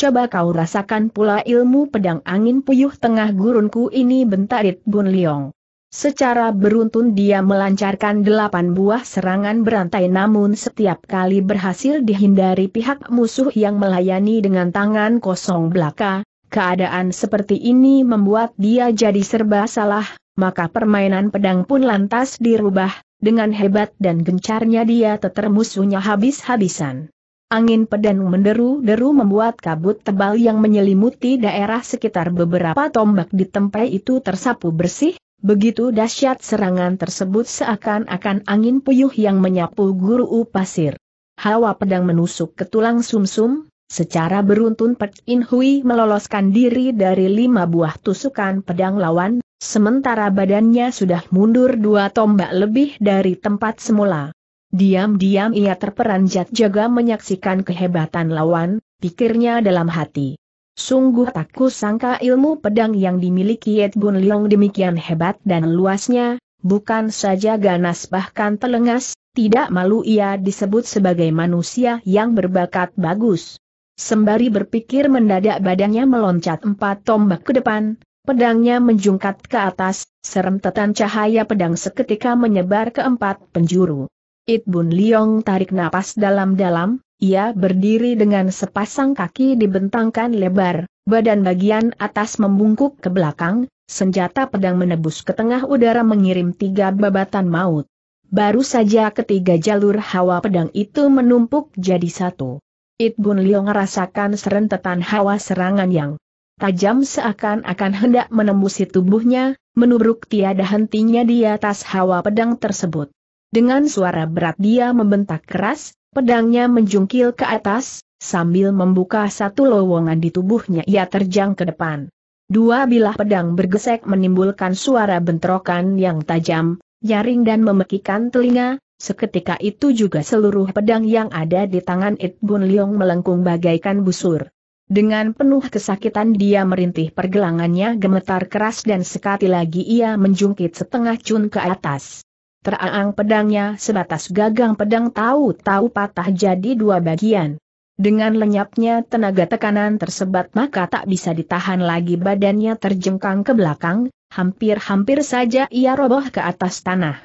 Coba kau rasakan pula ilmu pedang angin puyuh tengah gurunku ini bentarit Bun Liong. Secara beruntun dia melancarkan delapan buah serangan berantai namun setiap kali berhasil dihindari pihak musuh yang melayani dengan tangan kosong belaka, keadaan seperti ini membuat dia jadi serba salah, maka permainan pedang pun lantas dirubah, dengan hebat dan gencarnya dia teter musuhnya habis-habisan. Angin pedang menderu-deru membuat kabut tebal yang menyelimuti daerah sekitar beberapa tombak di tempat itu tersapu bersih, Begitu dahsyat serangan tersebut seakan-akan angin puyuh yang menyapu guru upasir. pasir. Hawa pedang menusuk ke tulang sumsum, -sum, secara beruntun Pek In Hui meloloskan diri dari lima buah tusukan pedang lawan, sementara badannya sudah mundur dua tombak lebih dari tempat semula. Diam-diam ia terperanjat jaga menyaksikan kehebatan lawan, pikirnya dalam hati. Sungguh tak kusangka ilmu pedang yang dimiliki Yet Gun Leong demikian hebat dan luasnya, bukan saja ganas bahkan telengas, tidak malu ia disebut sebagai manusia yang berbakat bagus. Sembari berpikir mendadak badannya meloncat empat tombak ke depan, pedangnya menjungkat ke atas, Serem serentetan cahaya pedang seketika menyebar ke empat penjuru. It Bun Leong tarik napas dalam-dalam, ia berdiri dengan sepasang kaki dibentangkan lebar, badan bagian atas membungkuk ke belakang, senjata pedang menebus ke tengah udara mengirim tiga babatan maut. Baru saja ketiga jalur hawa pedang itu menumpuk jadi satu. It Bun rasakan serentetan hawa serangan yang tajam seakan-akan hendak menembusi tubuhnya, menubruk tiada hentinya di atas hawa pedang tersebut. Dengan suara berat dia membentak keras, Pedangnya menjungkil ke atas, sambil membuka satu lowongan di tubuhnya ia terjang ke depan. Dua bilah pedang bergesek menimbulkan suara bentrokan yang tajam, nyaring dan memekikan telinga, seketika itu juga seluruh pedang yang ada di tangan It Bun Leong melengkung bagaikan busur. Dengan penuh kesakitan dia merintih pergelangannya gemetar keras dan sekali lagi ia menjungkit setengah cun ke atas. Teraang pedangnya sebatas gagang pedang tahu-tahu patah jadi dua bagian. Dengan lenyapnya tenaga tekanan tersebat maka tak bisa ditahan lagi badannya terjengkang ke belakang, hampir-hampir saja ia roboh ke atas tanah.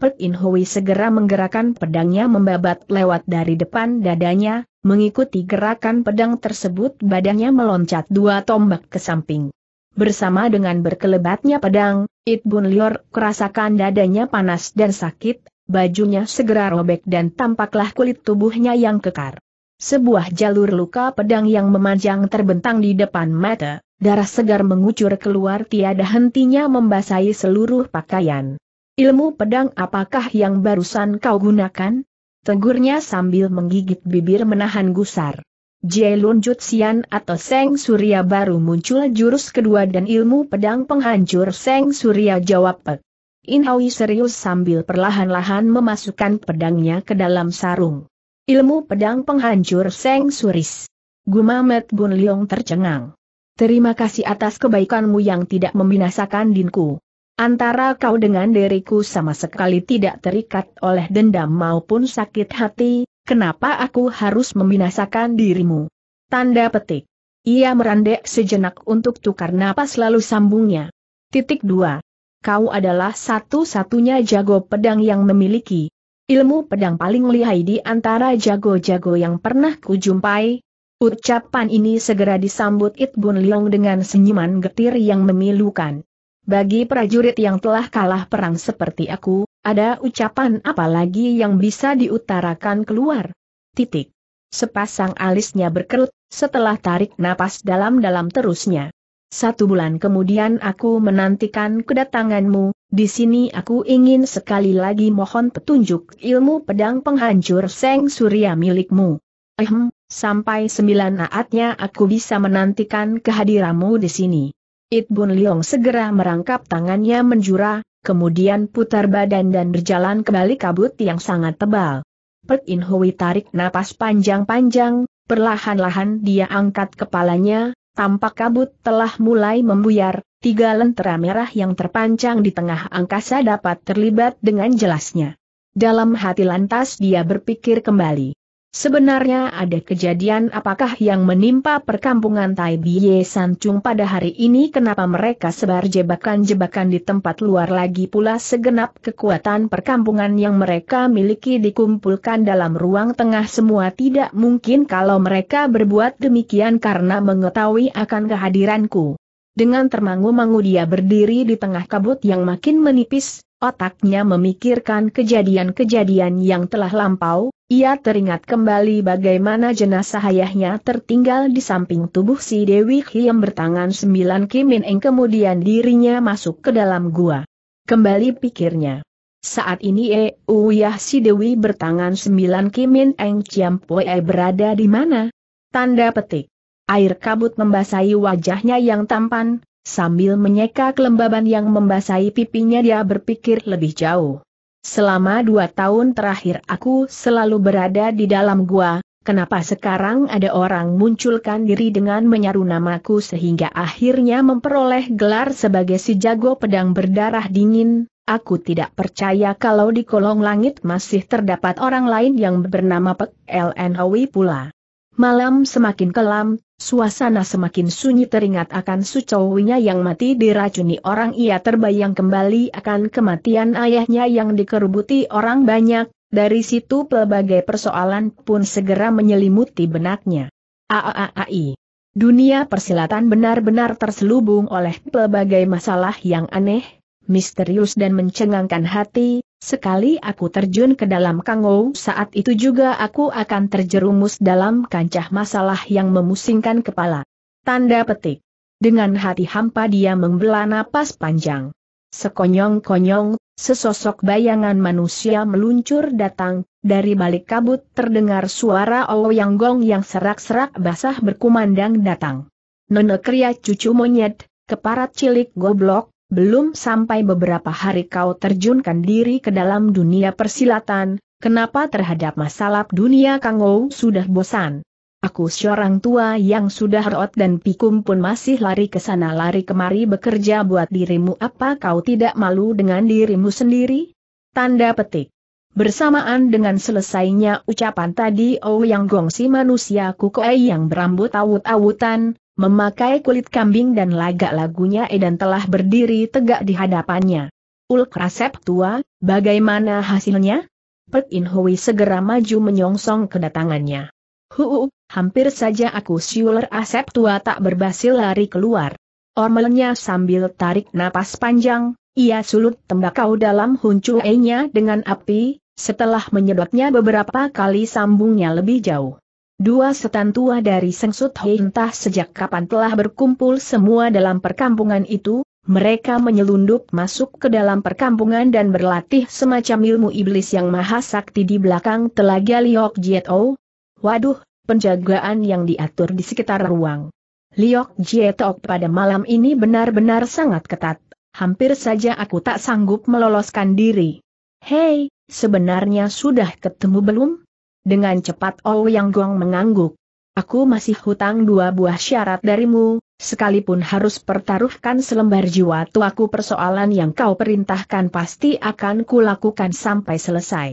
Pek In Hui segera menggerakkan pedangnya membabat lewat dari depan dadanya, mengikuti gerakan pedang tersebut badannya meloncat dua tombak ke samping bersama dengan berkelebatnya pedang, Itbun Lior kerasakan dadanya panas dan sakit, bajunya segera robek dan tampaklah kulit tubuhnya yang kekar. Sebuah jalur luka pedang yang memanjang terbentang di depan mata, darah segar mengucur keluar tiada hentinya membasahi seluruh pakaian. Ilmu pedang apakah yang barusan kau gunakan? Tegurnya sambil menggigit bibir menahan gusar. Jelun Jutsian atau Seng Surya baru muncul jurus kedua dan ilmu pedang penghancur Seng Surya jawab Pek. Inhawi serius sambil perlahan-lahan memasukkan pedangnya ke dalam sarung. Ilmu pedang penghancur Seng Suris. Gumamet Gun Leong tercengang. Terima kasih atas kebaikanmu yang tidak membinasakan dinku. Antara kau dengan diriku sama sekali tidak terikat oleh dendam maupun sakit hati, Kenapa aku harus membinasakan dirimu? Tanda petik. Ia merandek sejenak untuk tukar napas lalu sambungnya. Titik 2. Kau adalah satu-satunya jago pedang yang memiliki ilmu pedang paling lihai di antara jago-jago yang pernah kujumpai. Ucapan ini segera disambut It Bun Leong dengan senyuman getir yang memilukan. Bagi prajurit yang telah kalah perang seperti aku, ada ucapan apa lagi yang bisa diutarakan keluar? Titik. Sepasang alisnya berkerut, setelah tarik napas dalam-dalam terusnya. Satu bulan kemudian aku menantikan kedatanganmu, di sini aku ingin sekali lagi mohon petunjuk ilmu pedang penghancur Seng Surya milikmu. Ehem, sampai sembilan naatnya aku bisa menantikan kehadiranmu di sini. It Bun Leong segera merangkap tangannya menjurah kemudian putar badan dan berjalan kembali kabut yang sangat tebal. Pek In Hui tarik napas panjang-panjang, perlahan-lahan dia angkat kepalanya, tampak kabut telah mulai membuyar, tiga lentera merah yang terpancang di tengah angkasa dapat terlibat dengan jelasnya. Dalam hati lantas dia berpikir kembali. Sebenarnya ada kejadian apakah yang menimpa perkampungan Tai Biye Sancung pada hari ini kenapa mereka sebar jebakan-jebakan di tempat luar lagi pula segenap kekuatan perkampungan yang mereka miliki dikumpulkan dalam ruang tengah semua tidak mungkin kalau mereka berbuat demikian karena mengetahui akan kehadiranku. Dengan termangu-mangu dia berdiri di tengah kabut yang makin menipis, otaknya memikirkan kejadian-kejadian yang telah lampau, ia teringat kembali bagaimana jenazah ayahnya tertinggal di samping tubuh si Dewi Hiem bertangan sembilan kimin eng kemudian dirinya masuk ke dalam gua. Kembali pikirnya. Saat ini E eh, Uyah oh si Dewi bertangan sembilan kimin eng Ciampoe berada di mana? Tanda petik. Air kabut membasahi wajahnya yang tampan, sambil menyeka kelembaban yang membasahi pipinya dia berpikir lebih jauh. Selama dua tahun terakhir aku selalu berada di dalam gua, kenapa sekarang ada orang munculkan diri dengan menyaru namaku sehingga akhirnya memperoleh gelar sebagai si jago pedang berdarah dingin, Aku tidak percaya kalau di kolong langit masih terdapat orang lain yang bernama Pek LNHW pula. Malam semakin kelam, suasana semakin sunyi teringat akan sucowinya yang mati diracuni orang ia terbayang kembali akan kematian ayahnya yang dikerubuti orang banyak, dari situ pelbagai persoalan pun segera menyelimuti benaknya. Aaai. Dunia persilatan benar-benar terselubung oleh pelbagai masalah yang aneh, misterius dan mencengangkan hati, Sekali aku terjun ke dalam kangou saat itu juga aku akan terjerumus dalam kancah masalah yang memusingkan kepala. Tanda petik. Dengan hati hampa dia membelah napas panjang. Sekonyong-konyong, sesosok bayangan manusia meluncur datang, dari balik kabut terdengar suara yang Gong yang serak-serak basah berkumandang datang. Nenek kriya cucu monyet, keparat cilik goblok, belum sampai beberapa hari kau terjunkan diri ke dalam dunia persilatan, kenapa terhadap masalah dunia Kangou sudah bosan? Aku seorang tua yang sudah root dan pikum pun masih lari ke sana lari kemari bekerja buat dirimu apa kau tidak malu dengan dirimu sendiri? Tanda petik. Bersamaan dengan selesainya ucapan tadi Oh Yang Gongsi manusia kukoe yang berambut awut-awutan, memakai kulit kambing dan lagak-lagunya Edan telah berdiri tegak di hadapannya. Ulk Rasep tua, bagaimana hasilnya? Pek In Hui segera maju menyongsong kedatangannya. Huu, hampir saja aku siuler Asep tua tak berbasil lari keluar. Ormelnya sambil tarik napas panjang, ia sulut tembakau dalam huncuenya dengan api, setelah menyedotnya beberapa kali sambungnya lebih jauh. Dua setan tua dari Sengsut Hei entah sejak kapan telah berkumpul semua dalam perkampungan itu, mereka menyelundup masuk ke dalam perkampungan dan berlatih semacam ilmu iblis yang maha sakti di belakang telaga Liok Jieto. Waduh, penjagaan yang diatur di sekitar ruang. Liok Jieto pada malam ini benar-benar sangat ketat, hampir saja aku tak sanggup meloloskan diri. Hei, sebenarnya sudah ketemu belum? Dengan cepat Ouyang Gong mengangguk. Aku masih hutang dua buah syarat darimu, sekalipun harus pertaruhkan selembar jiwa tuaku persoalan yang kau perintahkan pasti akan kulakukan sampai selesai.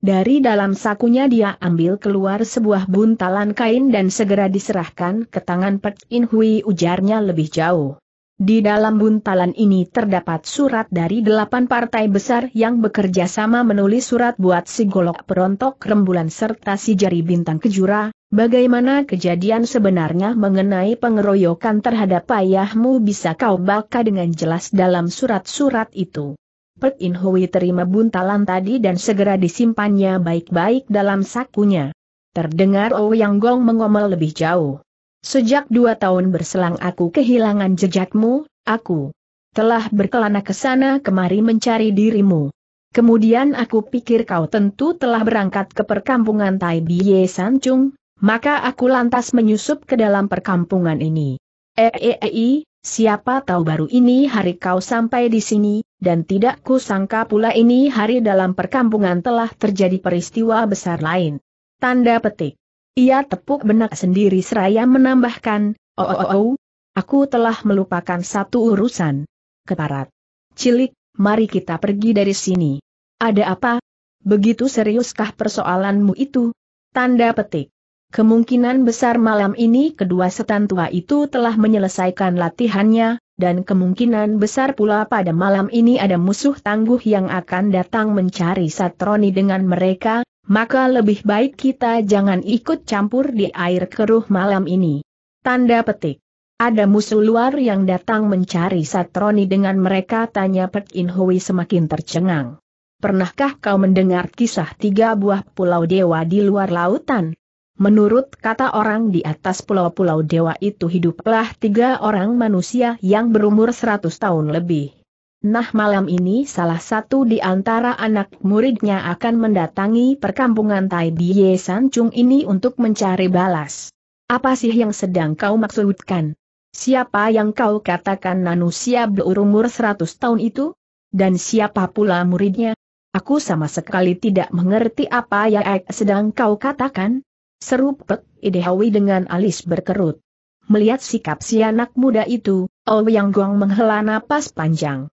Dari dalam sakunya dia ambil keluar sebuah buntalan kain dan segera diserahkan ke tangan Pek In Hui ujarnya lebih jauh. Di dalam buntalan ini terdapat surat dari delapan partai besar yang bekerja sama menulis surat buat si golok perontok rembulan serta si jari bintang kejura, bagaimana kejadian sebenarnya mengenai pengeroyokan terhadap ayahmu bisa kau baca dengan jelas dalam surat-surat itu. Pek In Hui terima buntalan tadi dan segera disimpannya baik-baik dalam sakunya. Terdengar Ouyang Gong mengomel lebih jauh. Sejak dua tahun berselang aku kehilangan jejakmu, aku telah berkelana ke sana kemari mencari dirimu. Kemudian aku pikir kau tentu telah berangkat ke perkampungan Tai Biye Sancung, maka aku lantas menyusup ke dalam perkampungan ini. Eei, eh eh, eh eh, siapa tahu baru ini hari kau sampai di sini, dan tidak kusangka pula ini hari dalam perkampungan telah terjadi peristiwa besar lain. Tanda petik. Ia tepuk benak sendiri seraya menambahkan, oh oh oh, oh aku telah melupakan satu urusan. Keparat. Cilik, mari kita pergi dari sini. Ada apa? Begitu seriuskah persoalanmu itu? Tanda petik. Kemungkinan besar malam ini kedua setan tua itu telah menyelesaikan latihannya, dan kemungkinan besar pula pada malam ini ada musuh tangguh yang akan datang mencari Satroni dengan mereka, maka lebih baik kita jangan ikut campur di air keruh malam ini. Tanda petik. Ada musuh luar yang datang mencari Satroni dengan mereka tanya Pek In Hui semakin tercengang. Pernahkah kau mendengar kisah tiga buah pulau dewa di luar lautan? Menurut kata orang di atas pulau-pulau dewa itu hiduplah tiga orang manusia yang berumur seratus tahun lebih. Nah malam ini salah satu di antara anak muridnya akan mendatangi perkampungan Tai Bie San Chung ini untuk mencari balas. Apa sih yang sedang kau maksudkan? Siapa yang kau katakan manusia berumur 100 tahun itu? Dan siapa pula muridnya? Aku sama sekali tidak mengerti apa yang sedang kau katakan. Seru Pek Idehawi dengan alis berkerut. Melihat sikap si anak muda itu, Ouyang Guang menghela napas panjang.